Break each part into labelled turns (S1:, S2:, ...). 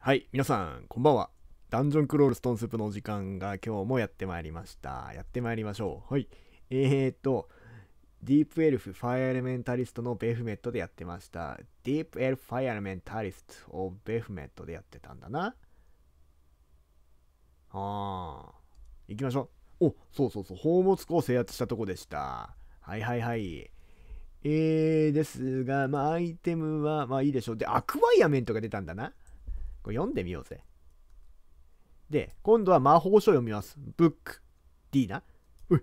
S1: はい、皆さん、こんばんは。ダンジョンクロールストーンスープのお時間が今日もやってまいりました。やってまいりましょう。はい。えー、っと、ディープエルフ、ファイアエレメンタリストのベフメットでやってました。ディープエルフ、ファイアエレメンタリストをベフメットでやってたんだな。あー。行きましょう。お、そうそうそう。宝物庫を制圧したとこでした。はいはいはい。えー、ですが、まあ、アイテムは、まあいいでしょう。で、アクワイアメントが出たんだな。これ読んでみようぜ。で、今度は魔法書を読みます。ブック。D な。うっ。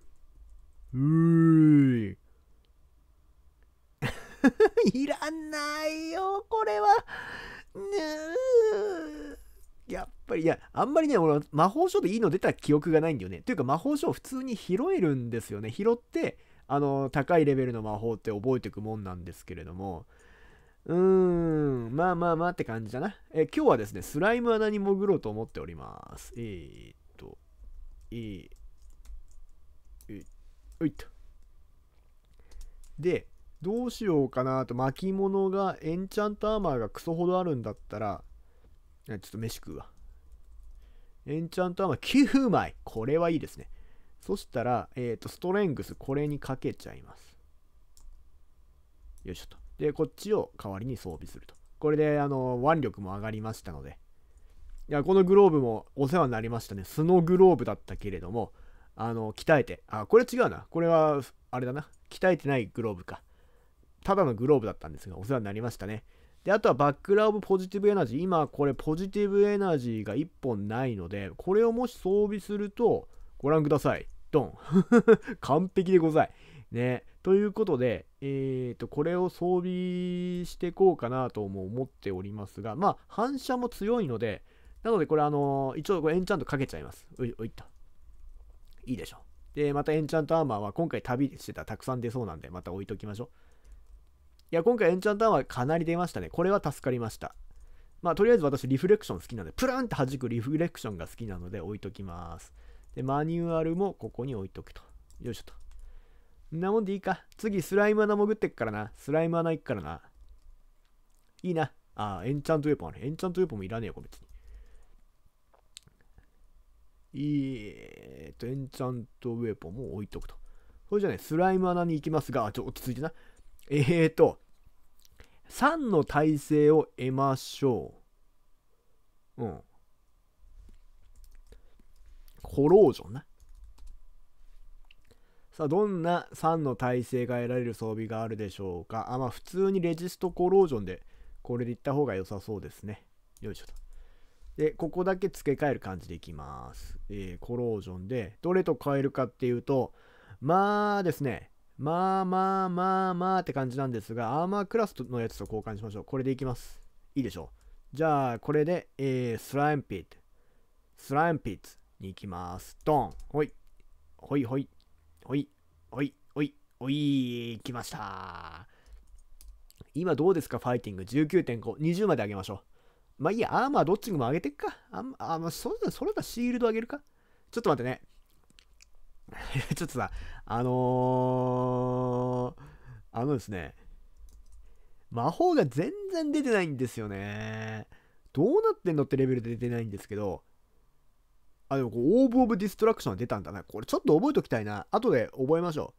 S1: うーい。いらないよ、これは。やっぱり、いや、あんまりね、俺、魔法書でいいの出た記憶がないんだよね。というか、魔法書を普通に拾えるんですよね。拾って、あの、高いレベルの魔法って覚えていくもんなんですけれども、うーん、まあまあまあって感じだな。え今日はですね、スライム穴に潜ろうと思っております。えー、っと、えー、えいっと。で、どうしようかなと、巻物が、エンチャントアーマーがクソほどあるんだったら、ちょっと飯食うわ。エンチャントアーマー9枚これはいいですね。そしたら、えっ、と、ストレングス、これにかけちゃいます。よいしょと。で、こっちを代わりに装備すると。これで、あの、腕力も上がりましたので。いや、このグローブもお世話になりましたね。スノーグローブだったけれども、あの、鍛えて、あ、これ違うな。これは、あれだな。鍛えてないグローブか。ただのグローブだったんですが、お世話になりましたね。で、あとはバックラオブポジティブエナジー。今、これポジティブエナジーが1本ないので、これをもし装備すると、ご覧ください。ドン。完璧でござい。ね。ということで、えーと、これを装備していこうかなとも思っておりますが、まあ、反射も強いので、なのでこれ、あのー、一応これエンチャントかけちゃいます。おい、おいった。いいでしょ。で、またエンチャントアーマーは今回旅してたらたくさん出そうなんで、また置いときましょう。いや、今回エンチャントアーマーかなり出ましたね。これは助かりました。まあ、とりあえず私、リフレクション好きなので、プランって弾くリフレクションが好きなので置いときます。で、マニュアルもここに置いとくと。よいしょと。んなもんでいいか。次、スライム穴潜ってっからな。スライム穴行くからな。いいな。ああ、エンチャントウェポンある。エンチャントウェポンもいらねえよ、別に。ええと、エンチャントウェポンも置いとくと。それじゃね、スライム穴に行きますが、ちょ、落ち着いてな。えーと、3の耐性を得ましょう。うん。コロージョンな。さあ、どんな3の耐性が得られる装備があるでしょうか。あ、まあ、普通にレジストコロージョンで、これでいった方が良さそうですね。よいしょと。で、ここだけ付け替える感じでいきます。えー、コロージョンで、どれと変えるかっていうと、まあですね、まあまあまあまあって感じなんですが、アーマークラスのやつと交換しましょう。これでいきます。いいでしょう。じゃあ、これで、えー、スライムピッツ。スライムピッツに行きます。ドン。ほい。ほいほい。おい、おい、おい、おい、来ました。今どうですか、ファイティング19.5、20まで上げましょう。まあいいや、アーマーどっちにも上げてっか。あん、あ、まあ、それだ、それだ、シールド上げるか。ちょっと待ってね。ちょっとさ、あのー、あのですね、魔法が全然出てないんですよね。どうなってんのってレベルで出てないんですけど、あ、でもこう、オーブ・オブ・ディストラクションは出たんだな。これちょっと覚えときたいな。後で覚えましょ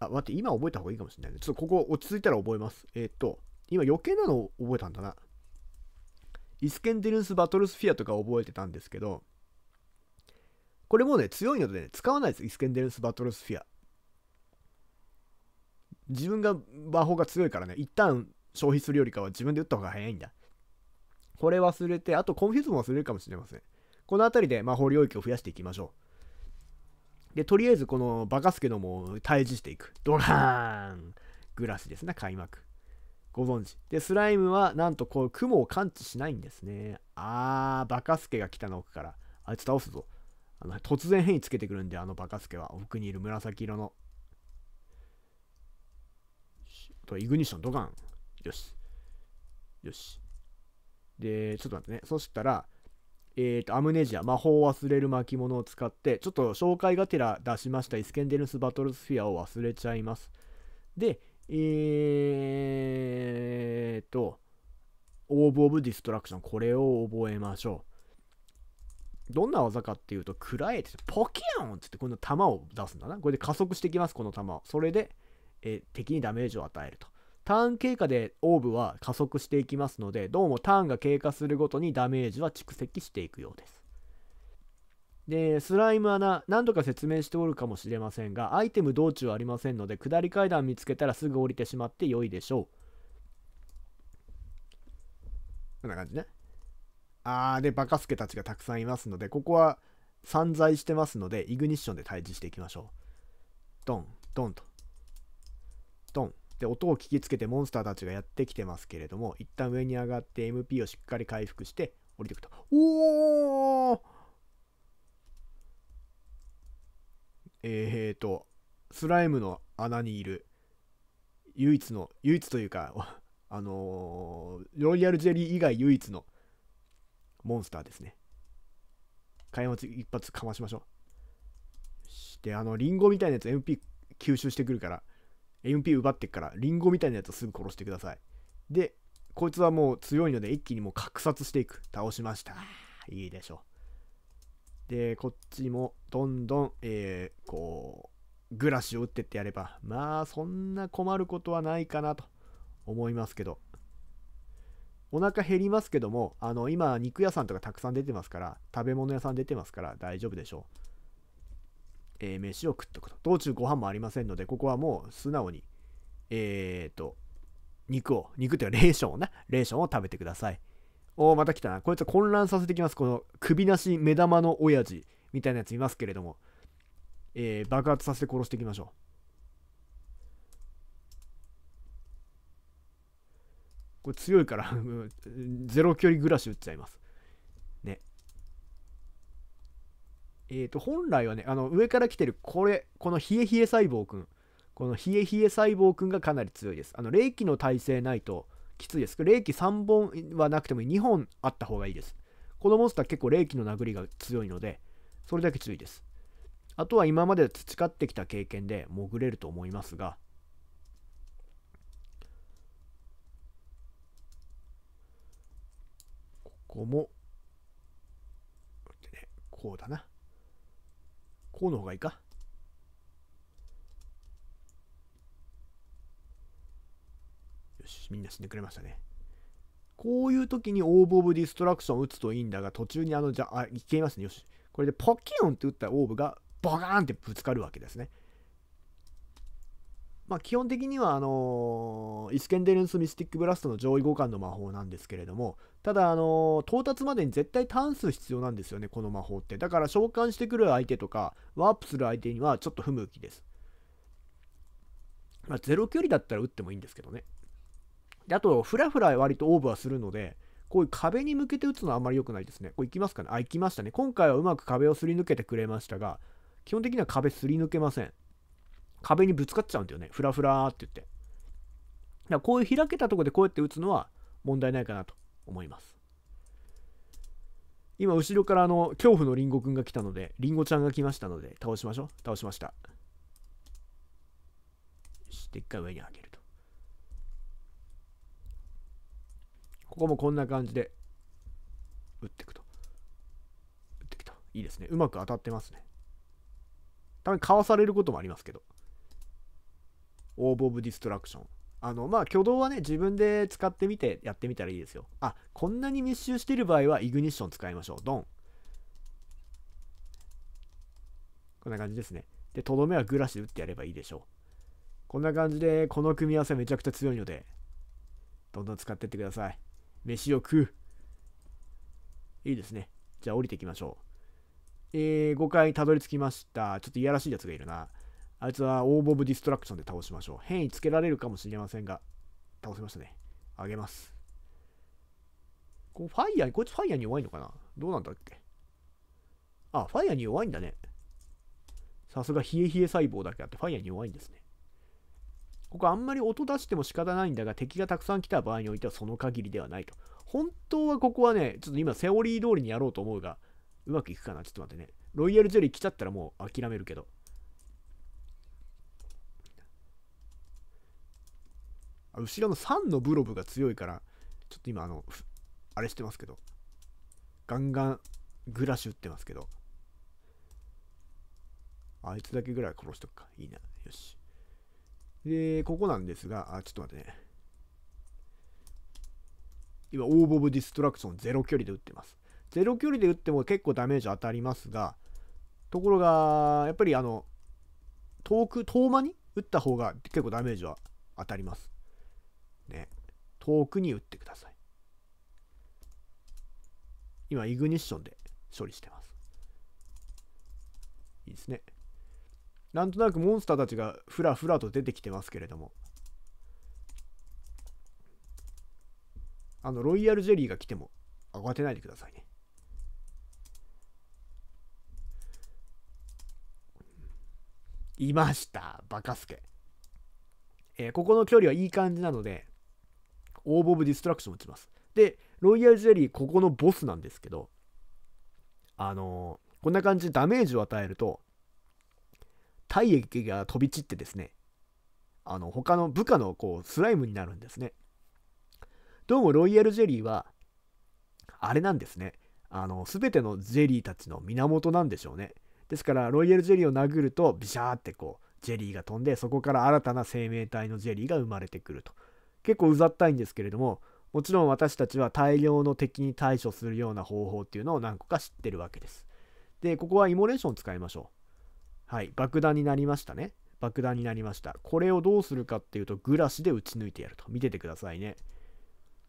S1: う。あ、待って、今覚えた方がいいかもしれないね。ちょっとここ落ち着いたら覚えます。えー、っと、今余計なのを覚えたんだな。イスケンデルンス・バトルスフィアとか覚えてたんですけど、これもうね、強いのでね、使わないです。イスケンデルンス・バトルスフィア。自分が魔法が強いからね、一旦消費するよりかは自分で打った方が早いんだ。これ忘れて、あとコンフィズも忘れるかもしれません。この辺りで、まあ、法領域を増やしていきましょう。で、とりあえずこのバカスケどもを退治していく。ドガーングラスですね、開幕。ご存知。で、スライムはなんとこう雲を感知しないんですね。あー、バカスケが来たの奥から。あいつ倒すぞ。あの突然変異つけてくるんで、あのバカスケは。奥にいる紫色の。と、イグニッションドガン。よし。よし。で、ちょっと待ってね。そしたら、えーと、アムネジア魔法を忘れる巻物を使ってちょっと紹介がてら出しましたイスケンデルス・バトルスフィアを忘れちゃいますでえーとオーブ・オブ・ディストラクションこれを覚えましょうどんな技かっていうとくらえてポキアンってってこの弾を出すんだなこれで加速してきますこの弾をそれで、えー、敵にダメージを与えるとターン経過でオーブは加速していきますので、どうもターンが経過するごとにダメージは蓄積していくようです。で、スライム穴、何度か説明しておるかもしれませんが、アイテム道中ありませんので、下り階段見つけたらすぐ降りてしまって良いでしょう。こんな感じね。あー、で、バカスケたちがたくさんいますので、ここは散在してますので、イグニッションで退治していきましょう。ドン、ドンと。ドン。で音を聞きつけてモンスターたちがやってきてますけれども一旦上に上がって MP をしっかり回復して降りていくとおおえーとスライムの穴にいる唯一の唯一というか あのー、ロイヤルジェリー以外唯一のモンスターですね開発一発かましましょうしてあのリンゴみたいなやつ MP 吸収してくるから MP 奪ってっから、リンゴみたいなやつをすぐ殺してください。で、こいつはもう強いので、一気にもう格殺していく。倒しました。いいでしょう。で、こっちも、どんどん、えー、こう、グラシを打ってってやれば、まあ、そんな困ることはないかなと思いますけど。お腹減りますけども、あの、今、肉屋さんとかたくさん出てますから、食べ物屋さん出てますから、大丈夫でしょう。え飯を食っとくと。道中ご飯もありませんので、ここはもう素直に、えっ、ー、と、肉を、肉ていうかレーションをね、レーションを食べてください。おお、また来たな。こいつ混乱させてきます。この首なし目玉の親父みたいなやついますけれども、えー、爆発させて殺していきましょう。これ強いから ゼロ距離暮らし打っちゃいます。えっ、ー、と、本来はね、あの、上から来てる、これ、この冷え冷え細胞くん。この冷え冷え細胞くんがかなり強いです。あの、冷気の耐性ないときついです。冷気3本はなくても2本あった方がいいです。このモンスター結構冷気の殴りが強いので、それだけ注いです。あとは今まで培ってきた経験で潜れると思いますが、ここも、こうだな。こうの方がいいかよし、みんな死んでくれましたね。こういう時にオーブ・オブ・ディストラクションを打つといいんだが、途中にあの、じゃあ、いけますね。よし。これでポキオンって打ったオーブが、バカーンってぶつかるわけですね。まあ、基本的にはあのイスケンデルンス・ミスティック・ブラストの上位互換の魔法なんですけれどもただ、あの到達までに絶対単数必要なんですよねこの魔法ってだから召喚してくる相手とかワープする相手にはちょっと不向きです、まあ、ゼロ距離だったら打ってもいいんですけどねであとフラフラ割とオーブはするのでこういう壁に向けて打つのはあんまり良くないですねこれいきますかねあいきましたね今回はうまく壁をすり抜けてくれましたが基本的には壁すり抜けません壁にぶつかっちゃうんだよね。ふらふらって言って。だからこういう開けたとこでこうやって打つのは問題ないかなと思います。今、後ろからあの、恐怖のりんごくんが来たので、りんごちゃんが来ましたので、倒しましょう。倒しました。で一回上に上げると。ここもこんな感じで、打っていくと。打ってきた。いいですね。うまく当たってますね。た分かわされることもありますけど。オーブ・オブ・ディストラクション。あの、まあ、挙動はね、自分で使ってみてやってみたらいいですよ。あ、こんなに密集してる場合は、イグニッション使いましょう。ドン。こんな感じですね。で、とどめはグラシで打ってやればいいでしょう。こんな感じで、この組み合わせめちゃくちゃ強いので、どんどん使ってってください。飯を食う。いいですね。じゃあ降りていきましょう。えー、5階にたどり着きました。ちょっといやらしいやつがいるな。あいつはオーボブ・ディストラクションで倒しましょう。変異つけられるかもしれませんが、倒せましたね。あげます。こうファイヤー、こいつファイヤーに弱いのかなどうなんだっけあ、ファイヤーに弱いんだね。さすが冷え冷え細胞だけあって、ファイヤーに弱いんですね。ここあんまり音出しても仕方ないんだが、敵がたくさん来た場合においてはその限りではないと。本当はここはね、ちょっと今セオリー通りにやろうと思うが、うまくいくかなちょっと待ってね。ロイヤルジェリー来ちゃったらもう諦めるけど。後ろの3のブロブが強いから、ちょっと今、あの、あれしてますけど、ガンガングラシ打ってますけど、あいつだけぐらい殺しとくか。いいな。よし。で、ここなんですが、あ、ちょっと待ってね。今、オーブ・ブ・ディストラクションゼロ距離で打ってます。ゼロ距離で打っても結構ダメージ当たりますが、ところが、やっぱりあの、遠く、遠間に打った方が結構ダメージは当たります。ね、遠くに打ってください。今、イグニッションで処理してます。いいですね。なんとなくモンスターたちがふらふらと出てきてますけれども、あの、ロイヤルジェリーが来ても慌てないでくださいね。いました、バカスケ。えー、ここの距離はいい感じなので、オーブ・オブ・ディストラクション打ちます。で、ロイヤル・ジェリー、ここのボスなんですけど、あのー、こんな感じでダメージを与えると、体液が飛び散ってですね、あの、他の部下のこう、スライムになるんですね。どうもロイヤルジェリーは、あれなんですね。あの、すべてのジェリーたちの源なんでしょうね。ですから、ロイヤルジェリーを殴ると、ビシャーってこう、ジェリーが飛んで、そこから新たな生命体のジェリーが生まれてくると。結構うざったいんですけれどももちろん私たちは大量の敵に対処するような方法っていうのを何個か知ってるわけです。で、ここはイモレーション使いましょう。はい、爆弾になりましたね。爆弾になりました。これをどうするかっていうと、グラシで撃ち抜いてやると。見ててくださいね。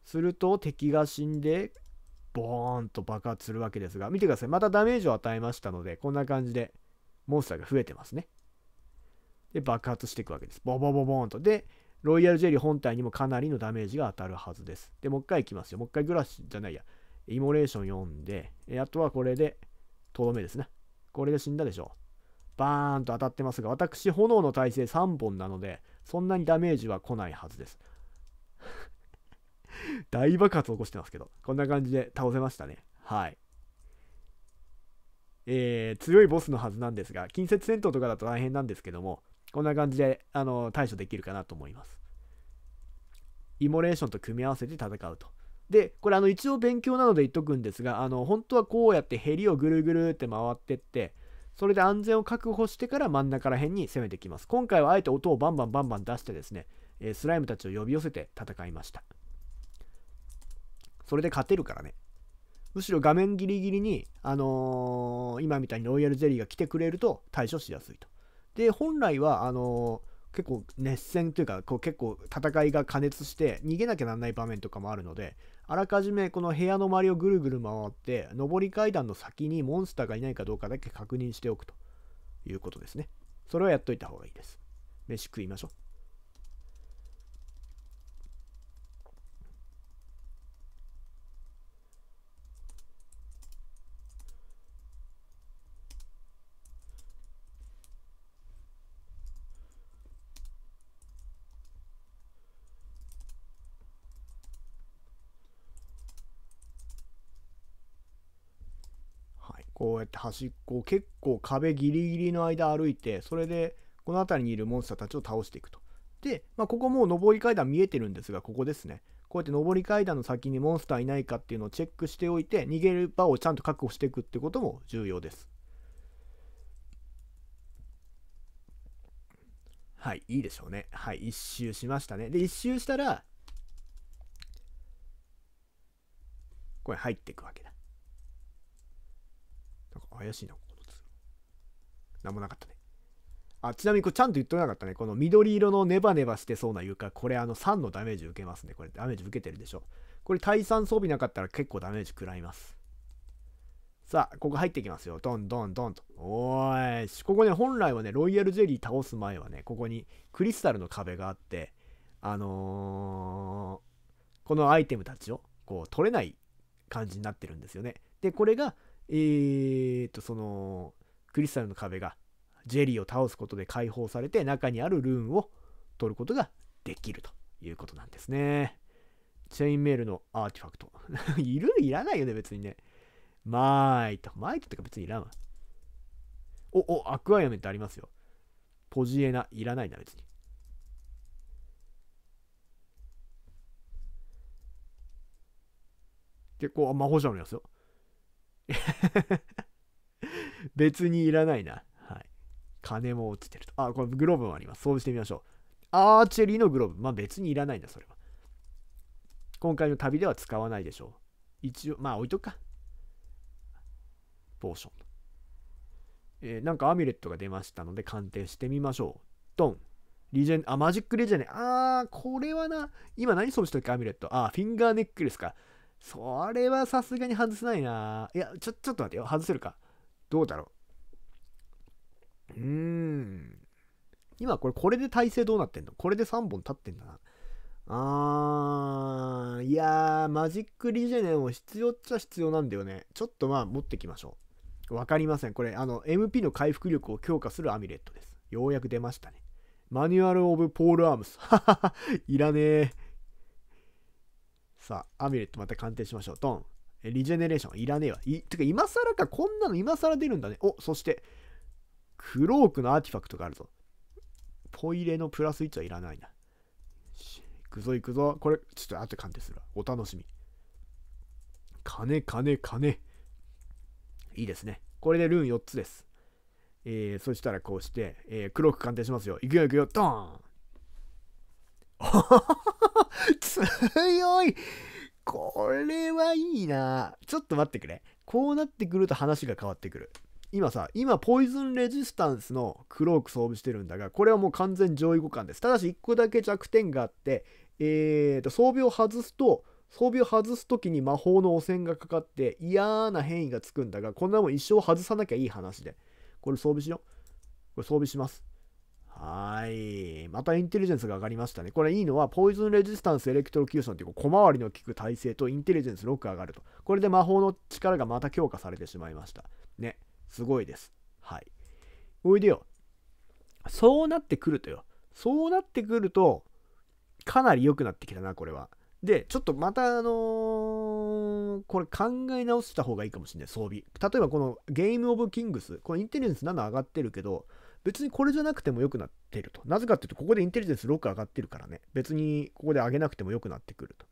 S1: すると敵が死んで、ボーンと爆発するわけですが、見てください。またダメージを与えましたので、こんな感じでモンスターが増えてますね。で、爆発していくわけです。ボボボボーンと。で、ロイヤルジェリー本体にもかなりのダメージが当たるはずです。で、もう一回いきますよ。もう一回グラスじゃないや。イモレーション読んで、えあとはこれで、とどめですね。これで死んだでしょう。バーンと当たってますが、私、炎の耐性3本なので、そんなにダメージは来ないはずです。大爆発起こしてますけど、こんな感じで倒せましたね。はい。えー、強いボスのはずなんですが、近接戦闘とかだと大変なんですけども、こんな感じであの対処できるかなと思います。イモレーションと組み合わせて戦うと。でこれあの一応勉強なので言っとくんですがあの本当はこうやってヘリをぐるぐるって回ってってそれで安全を確保してから真ん中ら辺に攻めてきます今回はあえて音をバンバンバンバン出してですねスライムたちを呼び寄せて戦いましたそれで勝てるからねむしろ画面ギリギリに、あのー、今みたいにロイヤルゼリーが来てくれると対処しやすいとで本来はあのー結構熱戦というかこう結構戦いが過熱して逃げなきゃなんない場面とかもあるのであらかじめこの部屋の周りをぐるぐる回って上り階段の先にモンスターがいないかどうかだけ確認しておくということですねそれはやっといた方がいいです飯食いましょうこうやって端っこを結構壁ギリギリの間歩いてそれでこの辺りにいるモンスターたちを倒していくと。で、まあ、ここもう上り階段見えてるんですがここですね。こうやって上り階段の先にモンスターいないかっていうのをチェックしておいて逃げる場をちゃんと確保していくってことも重要です。はい、いいでしょうね。はい、一周しましたね。で、一周したら、これ入っていくわけだ。怪しいな、この図。なんもなかったね。あ、ちなみにこれちゃんと言っとなかったね。この緑色のネバネバしてそうな床、これあの3のダメージ受けますね。これダメージ受けてるでしょ。これ対散装備なかったら結構ダメージ食らいます。さあ、ここ入ってきますよ。どんどんどんと。おーい。ここね、本来はね、ロイヤルジェリー倒す前はね、ここにクリスタルの壁があって、あのー、このアイテムたちをこう取れない感じになってるんですよね。で、これがえー、っと、その、クリスタルの壁がジェリーを倒すことで解放されて中にあるルーンを取ることができるということなんですね。チェインメールのアーティファクト。いるいらないよね、別にね。マイト。マイトってか別にいらんわ。お、お、アクアイアメンってありますよ。ポジエナ、いらないな、別に。結構、魔法者のやつよ。別にいらないな。はい。金も落ちてると。あ、これグローブもあります。掃除してみましょう。アーチェリーのグローブ。まあ別にいらないな、それは。今回の旅では使わないでしょう。一応、まあ置いとくか。ポーション。えー、なんかアミュレットが出ましたので鑑定してみましょう。ドン。リジェン、あ、マジックレジェンあー、これはな、今何装したっけ、アミュレット。あ、フィンガーネックレスか。それはさすがに外せないな。いや、ちょ、ちょっと待ってよ。外せるか。どうだろう。うーん。今これ、これで体勢どうなってんのこれで3本立ってんだな。あー、いやー、マジックリジェネも必要っちゃ必要なんだよね。ちょっとまあ、持ってきましょう。わかりません。これ、あの、MP の回復力を強化するアミュレットです。ようやく出ましたね。マニュアル・オブ・ポール・アームス。ははは、いらねえ。さあ、アミュレットまた鑑定しましょう。トン。リジェネレーションいらねえわ。いてか、今更か、こんなの今更出るんだね。お、そして、クロークのアーティファクトがあるぞ。ポイレのプラス1はいらないな。いくぞいくぞ。これ、ちょっと後で鑑定するわ。お楽しみ。金、金、金。いいですね。これでルーン4つです。えー、そしたらこうして、えー、クローク鑑定しますよ。いくよいくよ、ドーン 強いこれはいいなちょっと待ってくれ。こうなってくると話が変わってくる。今さ、今、ポイズンレジスタンスのクローク装備してるんだが、これはもう完全上位互換です。ただし、1個だけ弱点があって、えーと、装備を外すと、装備を外す時に魔法の汚染がかかって嫌な変異がつくんだが、こんなもん一生外さなきゃいい話で。これ装備しよう。これ装備します。はい。またインテリジェンスが上がりましたね。これいいのは、ポイズンレジスタンスエレクトロキューションっていう小回りの効く耐性とインテリジェンス6上がると。これで魔法の力がまた強化されてしまいました。ね。すごいです。はい。おいでよ。そうなってくるとよ。そうなってくると、かなり良くなってきたな、これは。で、ちょっとまたあのー、これ考え直した方がいいかもしれない、装備。例えばこのゲームオブキングス、これインテリジェンス7上がってるけど、別にこれじゃなくても良くなってると。なぜかっていうと、ここでインテリジェンス6上がってるからね。別にここで上げなくても良くなってくると。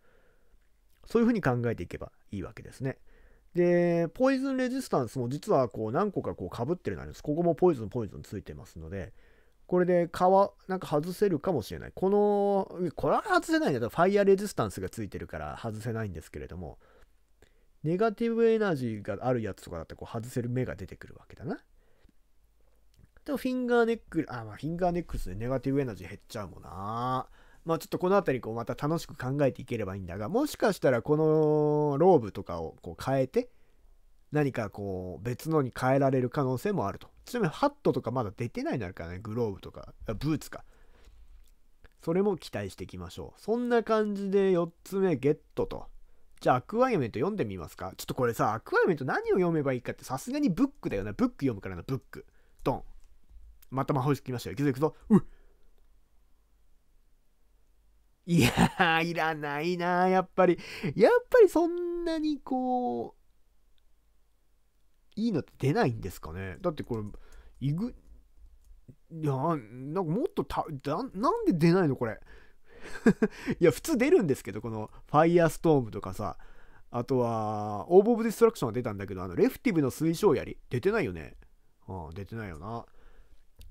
S1: そういうふうに考えていけばいいわけですね。で、ポイズンレジスタンスも実はこう何個かこう被ってるなんです。ここもポイズンポイズンついてますので、これで皮、なんか外せるかもしれない。この、これは外せないんだと、ファイアレジスタンスがついてるから外せないんですけれども、ネガティブエナジーがあるやつとかだったらこう外せる目が出てくるわけだな。でもフィンガーネック、あ、まあフィンガーネックスでネガティブエナジー減っちゃうもんな。まあちょっとこの辺りこうまた楽しく考えていければいいんだが、もしかしたらこのローブとかをこう変えて、何かこう別のに変えられる可能性もあると。ちなみにハットとかまだ出てないのあるからね、グローブとか、ブーツか。それも期待していきましょう。そんな感じで4つ目ゲットと。じゃあアクアイメント読んでみますかちょっとこれさ、アクアイメント何を読めばいいかってさすがにブックだよな。ブック読むからな、ブック。ドン。また魔法石きましたよ。いづくぞ。うっいやー、いらないなやっぱり。やっぱりそんなにこう、いいのって出ないんですかね。だってこれ、いぐ、いやなんかもっとただ、なんで出ないのこれ。いや、普通出るんですけど、この、ファイアストームとかさ、あとは、オーブ・オブ・ディストラクションは出たんだけど、あの、レフティブの推奨槍出てないよね。うん、出てないよな。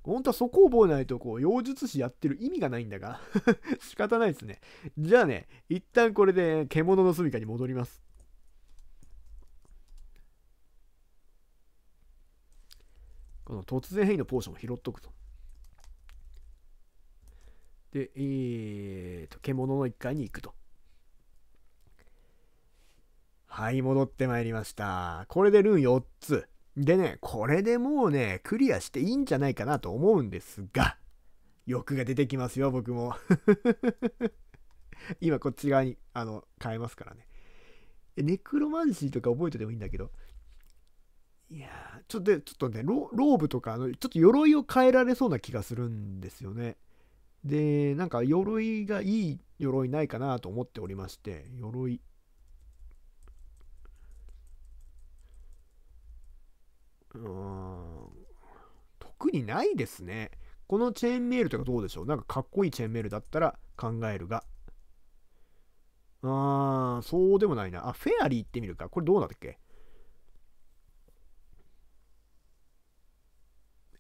S1: 本当はそこ覚えないと、こう、妖術師やってる意味がないんだが 仕方ないですね。じゃあね、一旦これで、獣の住処に戻ります。この突然変異のポーションを拾っとくと。で、えーと、獣の1階に行くと。はい、戻ってまいりました。これでルーン4つ。でね、これでもうね、クリアしていいんじゃないかなと思うんですが、欲が出てきますよ、僕も。今こっち側に、あの、変えますからね。ネクロマンシーとか覚えててもいいんだけど、いやちょっと、ちょっとねロ、ローブとか、あの、ちょっと鎧を変えられそうな気がするんですよね。で、なんか鎧がいい鎧ないかなと思っておりまして、鎧。うん特にないですね。このチェーンメールとかどうでしょうなんかかっこいいチェーンメールだったら考えるが。あー、そうでもないな。あ、フェアリー行ってみるか。これどうなんだっけ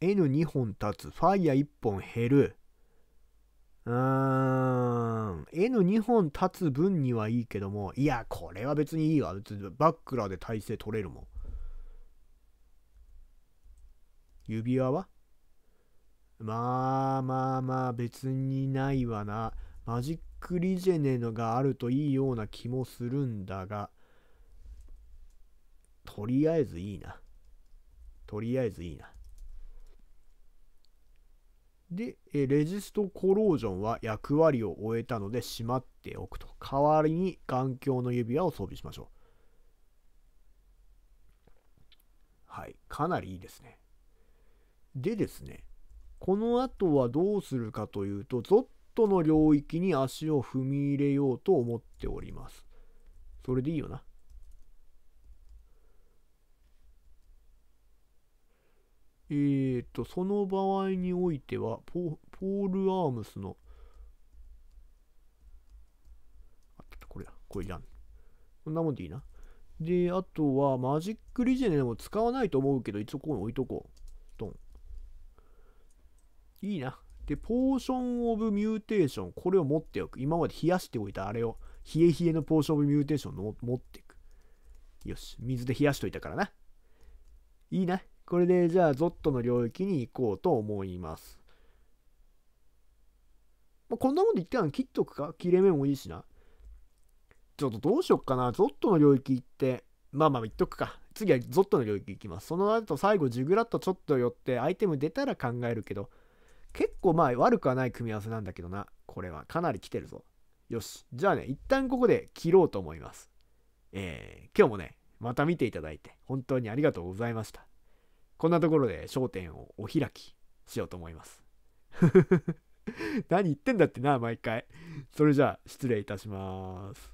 S1: ?N2 本立つ。ファイヤー1本減る。うーん。N2 本立つ分にはいいけども、いや、これは別にいいわ。別にバックラーで体勢取れるもん。指輪はまあまあまあ別にないわな。マジックリジェネのがあるといいような気もするんだが、とりあえずいいな。とりあえずいいな。で、レジストコロージョンは役割を終えたのでしまっておくと。代わりに眼鏡の指輪を装備しましょう。はい、かなりいいですね。でですね、この後はどうするかというと、ゾットの領域に足を踏み入れようと思っております。それでいいよな。えーと、その場合においては、ポール・アームスの、あ、った、これだ、これじん。こんなもんでいいな。で、あとは、マジックリジェネでも使わないと思うけど、一応ここに置いとこう。いいな。で、ポーションオブミューテーション、これを持っておく。今まで冷やしておいたあれを、冷え冷えのポーションオブミューテーションを持っていく。よし、水で冷やしといたからな。いいな。これで、じゃあ、ゾットの領域に行こうと思います。まあ、こんなもんで一旦切っとくか切れ目もいいしな。ちょっとどうしよっかな。ゾットの領域行って、まあまあ言っとくか。次はゾットの領域行きます。その後最後ジグラッとちょっと寄ってアイテム出たら考えるけど、結構まあ悪くはない組み合わせなんだけどな。これはかなり来てるぞ。よし。じゃあね、一旦ここで切ろうと思います。えー、今日もね、また見ていただいて、本当にありがとうございました。こんなところで焦点をお開きしようと思います。何言ってんだってな、毎回。それじゃあ、失礼いたします。